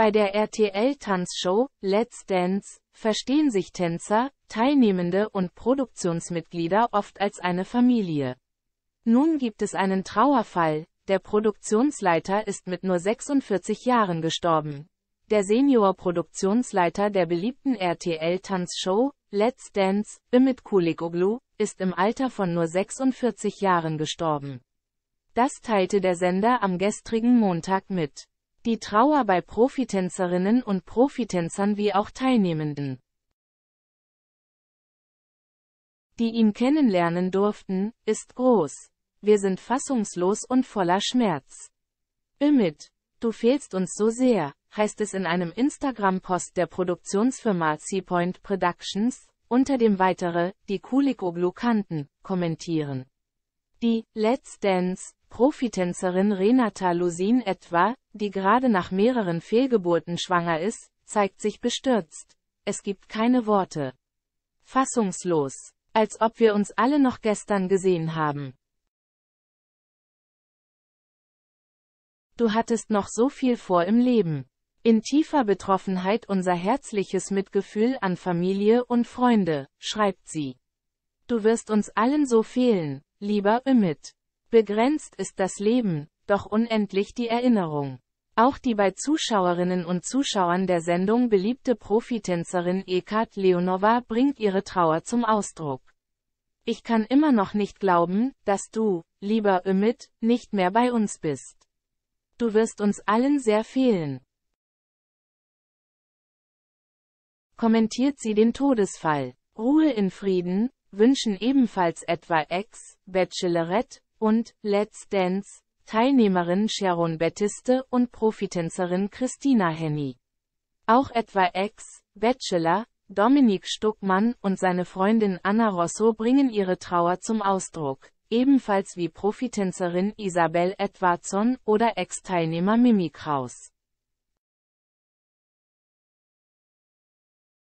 Bei der RTL-Tanzshow Let's Dance verstehen sich Tänzer, Teilnehmende und Produktionsmitglieder oft als eine Familie. Nun gibt es einen Trauerfall, der Produktionsleiter ist mit nur 46 Jahren gestorben. Der Senior-Produktionsleiter der beliebten RTL-Tanzshow Let's Dance, Ümit Kulikoglu, ist im Alter von nur 46 Jahren gestorben. Das teilte der Sender am gestrigen Montag mit die Trauer bei Profitänzerinnen und Profitänzern wie auch Teilnehmenden, die ihn kennenlernen durften, ist groß. Wir sind fassungslos und voller Schmerz. Ümit, du fehlst uns so sehr, heißt es in einem Instagram-Post der Produktionsfirma Seapoint Productions, unter dem weitere, die Kulikoglu kannten, kommentieren. Die Let's Dance Profitänzerin Renata Lusin etwa, die gerade nach mehreren Fehlgeburten schwanger ist, zeigt sich bestürzt. Es gibt keine Worte. Fassungslos. Als ob wir uns alle noch gestern gesehen haben. Du hattest noch so viel vor im Leben. In tiefer Betroffenheit unser herzliches Mitgefühl an Familie und Freunde, schreibt sie. Du wirst uns allen so fehlen, lieber Ümit. Begrenzt ist das Leben, doch unendlich die Erinnerung. Auch die bei Zuschauerinnen und Zuschauern der Sendung beliebte Profitänzerin Ekat Leonova bringt ihre Trauer zum Ausdruck. Ich kann immer noch nicht glauben, dass du, lieber Ümit, nicht mehr bei uns bist. Du wirst uns allen sehr fehlen. Kommentiert sie den Todesfall. Ruhe in Frieden, wünschen ebenfalls etwa Ex, Bachelorette und Let's Dance Teilnehmerin Sharon Battiste und Profitänzerin Christina Henny. Auch etwa Ex-Bachelor, Dominik Stuckmann und seine Freundin Anna Rosso bringen ihre Trauer zum Ausdruck, ebenfalls wie Profitänzerin Isabel Edwardson oder Ex-Teilnehmer Mimi Kraus.